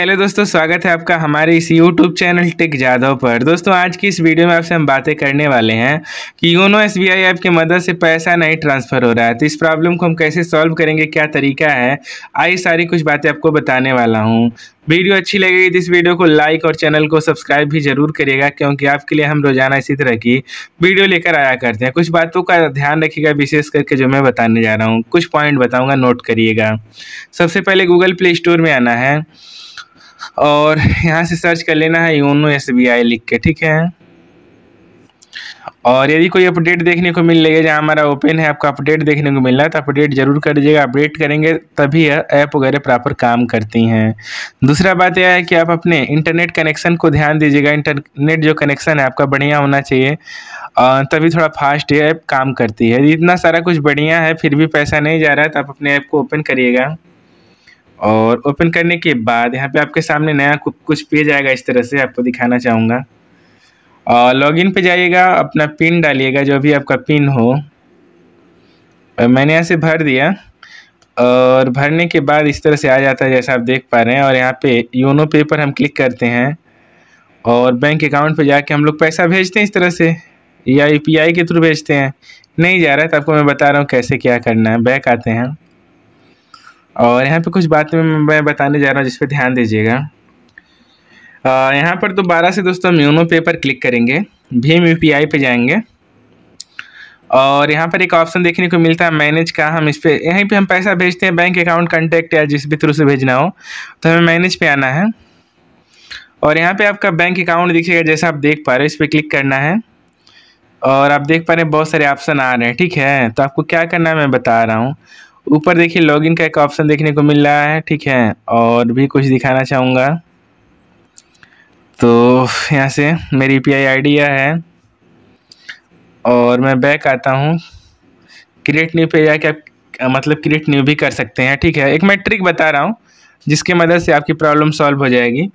hello दोस्तों स्वागत है आपका हमारे इस YouTube चैनल टिक जादव पर दोस्तों आज की इस वीडियो में आपसे हम बातें करने वाले हैं कि YONO S B I app की मदद से पैसा नहीं ट्रांसफ़र हो रहा है तो इस प्रॉब्लम को हम कैसे सॉल्व करेंगे क्या तरीका है आई सारी कुछ बातें आपको बताने वाला हूँ वीडियो अच्छी लगेगी तो इस वीडियो को लाइक और चैनल को सब्सक्राइब भी जरूर करिएगा क्योंकि आपके लिए हम रोजाना इसी तरह की वीडियो लेकर आया करते हैं कुछ बातों का ध्यान रखिएगा विशेष करके जो मैं बताने जा रहा हूँ कुछ पॉइंट बताऊँगा नोट करिएगा सबसे पहले गूगल प्ले स्टोर में आना है और यहाँ से सर्च कर लेना है योनो एस लिख के ठीक है और यदि कोई अपडेट देखने को मिल रही है जहाँ हमारा ओपन है आपको अपडेट देखने को मिल रहा है तो अपडेट जरूर कर दीजिएगा अपडेट करेंगे तभी ऐप वगैरह प्रॉपर काम करती हैं दूसरा बात यह है कि आप अपने इंटरनेट कनेक्शन को ध्यान दीजिएगा इंटरनेट जो कनेक्शन है आपका बढ़िया होना चाहिए तभी थोड़ा फास्ट ऐप काम करती है यदि इतना सारा कुछ बढ़िया है फिर भी पैसा नहीं जा रहा है तो आप अपने ऐप को ओपन करिएगा और ओपन करने के बाद यहाँ पे आपके सामने नया कुछ पेज आएगा इस तरह से आपको दिखाना चाहूँगा और लॉगिन पे जाइएगा अपना पिन डालिएगा जो भी आपका पिन हो मैंने यहाँ से भर दिया और भरने के बाद इस तरह से आ जाता है जैसा आप देख पा रहे हैं और यहाँ पे योनो पे पर हम क्लिक करते हैं और बैंक अकाउंट पे जाके हम लोग पैसा भेजते हैं इस तरह से या यू के थ्रू भेजते हैं नहीं जा रहा है तो आपको मैं बता रहा हूँ कैसे क्या करना है बैक आते हैं और यहाँ पे कुछ बातें मैं बताने जा रहा हूँ जिस पर ध्यान दीजिएगा यहाँ पर दोबारा तो से दोस्तों म्यूनो पे पर क्लिक करेंगे भीम यू पी आई पर जाएंगे और यहाँ पर एक ऑप्शन देखने को मिलता है मैनेज का हम इस पर यहीं पे हम पैसा भेजते हैं बैंक अकाउंट कॉन्टैक्ट या जिस भी थ्रू से भेजना हो तो हमें मैनेज पर आना है और यहाँ पर आपका बैंक अकाउंट दिखेगा जैसा आप देख पा रहे हो इस पर क्लिक करना है और आप देख पा रहे हैं बहुत सारे ऑप्शन आ रहे हैं ठीक है तो आपको क्या करना है मैं बता रहा हूँ ऊपर देखिए लॉगिन का एक ऑप्शन देखने को मिल रहा है ठीक है और भी कुछ दिखाना चाहूँगा तो यहाँ से मेरी यू पी आई है और मैं बैक आता हूँ क्रिएट न्यू पे जाके आप मतलब क्रिएट न्यू भी कर सकते हैं ठीक है एक मैं ट्रिक बता रहा हूँ जिसके मदद से आपकी प्रॉब्लम सॉल्व हो जाएगी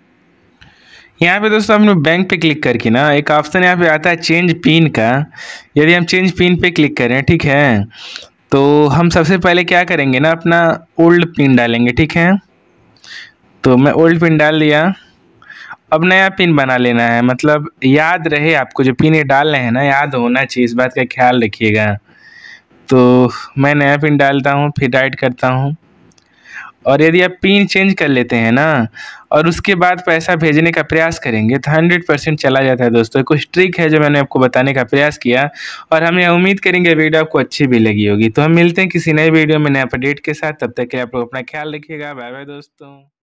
यहाँ पे दोस्तों हमने बैंक पे क्लिक करके ना एक ऑप्शन यहाँ पे आता है चेंज पिन का यदि हम चेंज पिन पे क्लिक करें ठीक है तो हम सबसे पहले क्या करेंगे ना अपना ओल्ड पिन डालेंगे ठीक है तो मैं ओल्ड पिन डाल दिया अब नया पिन बना लेना है मतलब याद रहे आपको जो पिन ये डाल रहे हैं ना याद होना चाहिए इस बात का ख्याल रखिएगा तो मैं नया पिन डालता हूँ फिर राइट करता हूँ और यदि आप पिन चेंज कर लेते हैं ना और उसके बाद पैसा भेजने का प्रयास करेंगे तो हंड्रेड परसेंट चला जाता है दोस्तों कुछ ट्रिक है जो मैंने आपको बताने का प्रयास किया और हम यह उम्मीद करेंगे वीडियो आपको अच्छी भी लगी होगी तो हम मिलते हैं किसी नए वीडियो में नए अपडेट के साथ तब तक के आप लोग अपना ख्याल रखिएगा बाय बाय दोस्तों